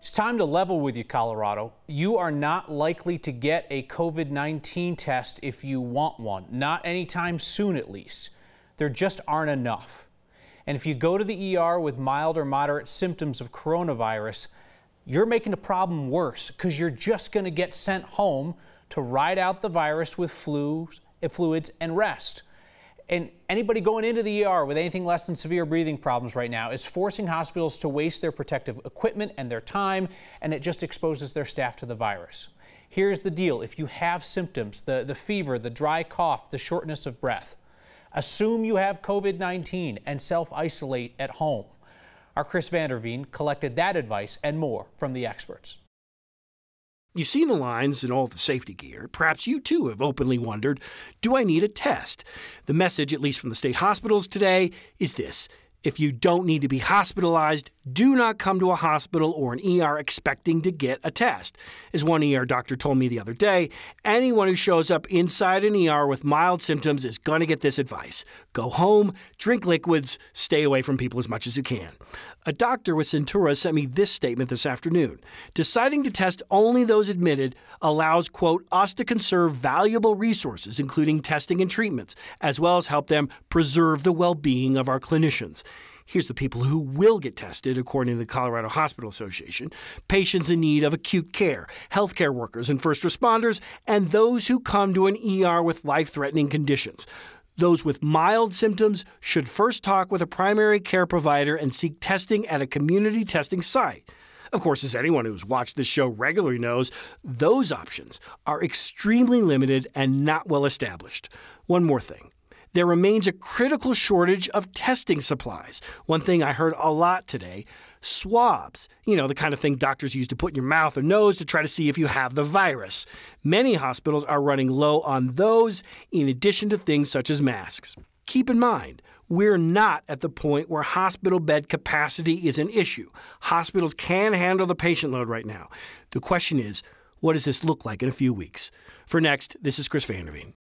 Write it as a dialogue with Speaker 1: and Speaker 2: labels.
Speaker 1: It's time to level with you, Colorado. You are not likely to get a COVID 19 test if you want one, not anytime soon at least. There just aren't enough. And if you go to the ER with mild or moderate symptoms of coronavirus, you're making the problem worse because you're just going to get sent home to ride out the virus with fluids and rest. And anybody going into the ER with anything less than severe breathing problems right now is forcing hospitals to waste their protective equipment and their time, and it just exposes their staff to the virus. Here's the deal if you have symptoms the, the fever, the dry cough, the shortness of breath assume you have COVID 19 and self isolate at home. Our Chris Vanderveen collected that advice and more from the experts. You've seen the lines and all the safety gear. Perhaps
Speaker 2: you too have openly wondered do I need a test? The message, at least from the state hospitals today, is this if you don't need to be hospitalized, do not come to a hospital or an ER expecting to get a test. As one ER doctor told me the other day, anyone who shows up inside an ER with mild symptoms is going to get this advice go home, drink liquids, stay away from people as much as you can. A doctor with Centura sent me this statement this afternoon. Deciding to test only those admitted allows, quote, us to conserve valuable resources, including testing and treatments, as well as help them preserve the well being of our clinicians. Here's the people who will get tested, according to the Colorado Hospital Association patients in need of acute care, healthcare workers and first responders, and those who come to an ER with life threatening conditions. Those with mild symptoms should first talk with a primary care provider and seek testing at a community testing site. Of course, as anyone who's watched this show regularly knows, those options are extremely limited and not well established. One more thing there remains a critical shortage of testing supplies. One thing I heard a lot today swabs, you know, the kind of thing doctors use to put in your mouth or nose to try to see if you have the virus. Many hospitals are running low on those, in addition to things such as masks. Keep in mind, we're not at the point where hospital bed capacity is an issue. Hospitals can handle the patient load right now. The question is, what does this look like in a few weeks? For next, this is Chris Vanderveen.